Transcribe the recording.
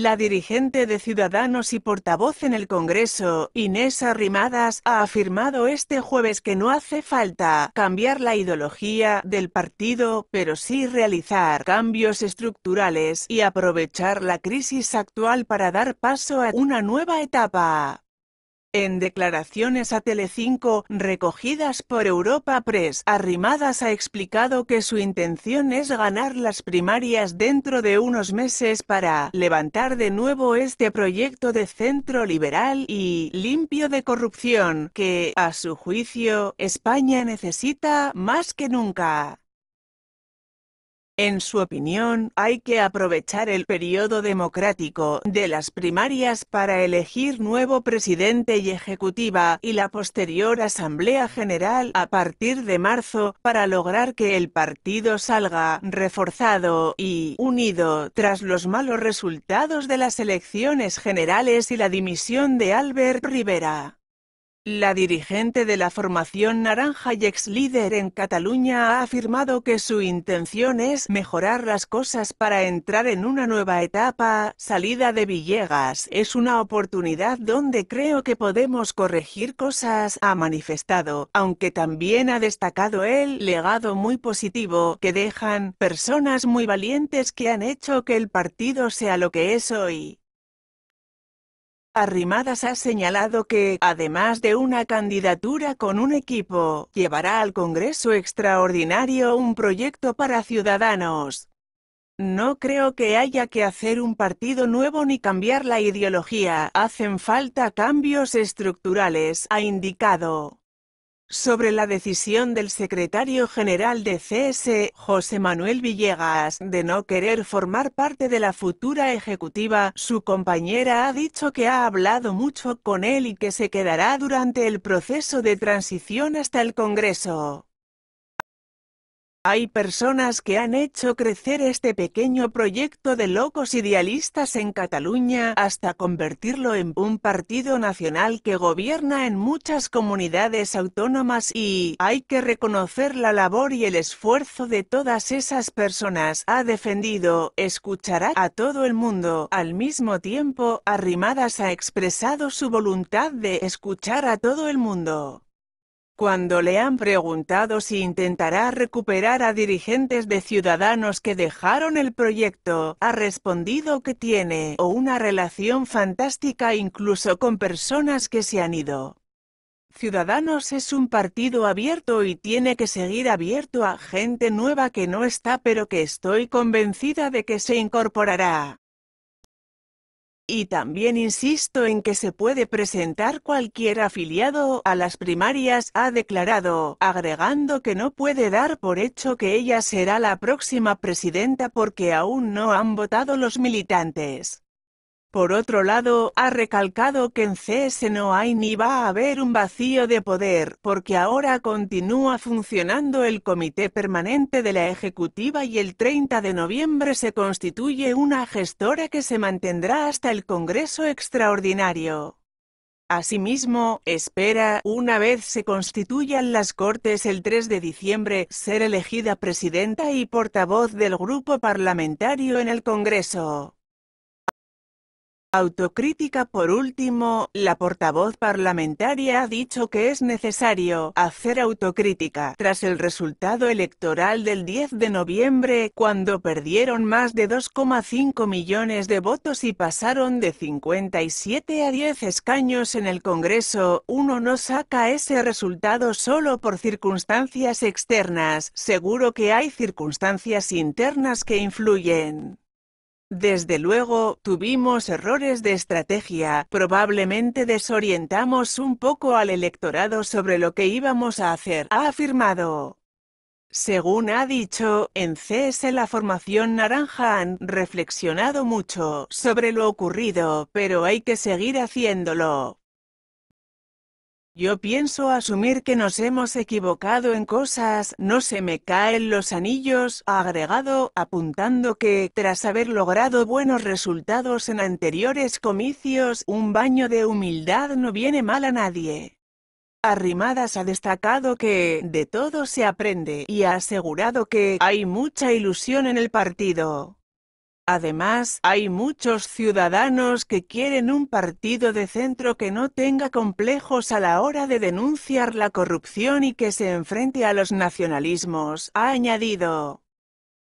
La dirigente de Ciudadanos y portavoz en el Congreso, Inés Arrimadas, ha afirmado este jueves que no hace falta cambiar la ideología del partido, pero sí realizar cambios estructurales y aprovechar la crisis actual para dar paso a una nueva etapa. En declaraciones a Telecinco, recogidas por Europa Press, Arrimadas ha explicado que su intención es ganar las primarias dentro de unos meses para levantar de nuevo este proyecto de centro liberal y limpio de corrupción que, a su juicio, España necesita más que nunca. En su opinión, hay que aprovechar el periodo democrático de las primarias para elegir nuevo presidente y ejecutiva y la posterior Asamblea General a partir de marzo para lograr que el partido salga reforzado y unido tras los malos resultados de las elecciones generales y la dimisión de Albert Rivera. La dirigente de la formación naranja y ex líder en Cataluña ha afirmado que su intención es mejorar las cosas para entrar en una nueva etapa. Salida de Villegas es una oportunidad donde creo que podemos corregir cosas, ha manifestado, aunque también ha destacado el legado muy positivo que dejan personas muy valientes que han hecho que el partido sea lo que es hoy. Arrimadas ha señalado que, además de una candidatura con un equipo, llevará al Congreso Extraordinario un proyecto para ciudadanos. No creo que haya que hacer un partido nuevo ni cambiar la ideología, hacen falta cambios estructurales, ha indicado sobre la decisión del secretario general de CS, José Manuel Villegas, de no querer formar parte de la futura ejecutiva, su compañera ha dicho que ha hablado mucho con él y que se quedará durante el proceso de transición hasta el Congreso. Hay personas que han hecho crecer este pequeño proyecto de locos idealistas en Cataluña hasta convertirlo en un partido nacional que gobierna en muchas comunidades autónomas y hay que reconocer la labor y el esfuerzo de todas esas personas. Ha defendido, escuchará a todo el mundo, al mismo tiempo, Arrimadas ha expresado su voluntad de escuchar a todo el mundo cuando le han preguntado si intentará recuperar a dirigentes de ciudadanos que dejaron el proyecto, ha respondido que tiene o una relación fantástica incluso con personas que se han ido. Ciudadanos es un partido abierto y tiene que seguir abierto a gente nueva que no está pero que estoy convencida de que se incorporará. Y también insisto en que se puede presentar cualquier afiliado a las primarias, ha declarado, agregando que no puede dar por hecho que ella será la próxima presidenta porque aún no han votado los militantes. Por otro lado, ha recalcado que en CS no hay ni va a haber un vacío de poder, porque ahora continúa funcionando el Comité Permanente de la Ejecutiva y el 30 de noviembre se constituye una gestora que se mantendrá hasta el Congreso Extraordinario. Asimismo, espera, una vez se constituyan las Cortes el 3 de diciembre, ser elegida presidenta y portavoz del grupo parlamentario en el Congreso autocrítica Por último, la portavoz parlamentaria ha dicho que es necesario hacer autocrítica tras el resultado electoral del 10 de noviembre, cuando perdieron más de 2,5 millones de votos y pasaron de 57 a 10 escaños en el Congreso. Uno no saca ese resultado solo por circunstancias externas, seguro que hay circunstancias internas que influyen. Desde luego, tuvimos errores de estrategia, probablemente desorientamos un poco al electorado sobre lo que íbamos a hacer, ha afirmado. Según ha dicho, en CS la formación naranja han reflexionado mucho sobre lo ocurrido, pero hay que seguir haciéndolo. Yo pienso asumir que nos hemos equivocado en cosas, no se me caen los anillos, ha agregado, apuntando que, tras haber logrado buenos resultados en anteriores comicios, un baño de humildad no viene mal a nadie. Arrimadas ha destacado que, de todo se aprende, y ha asegurado que, hay mucha ilusión en el partido. Además, hay muchos ciudadanos que quieren un partido de centro que no tenga complejos a la hora de denunciar la corrupción y que se enfrente a los nacionalismos, ha añadido.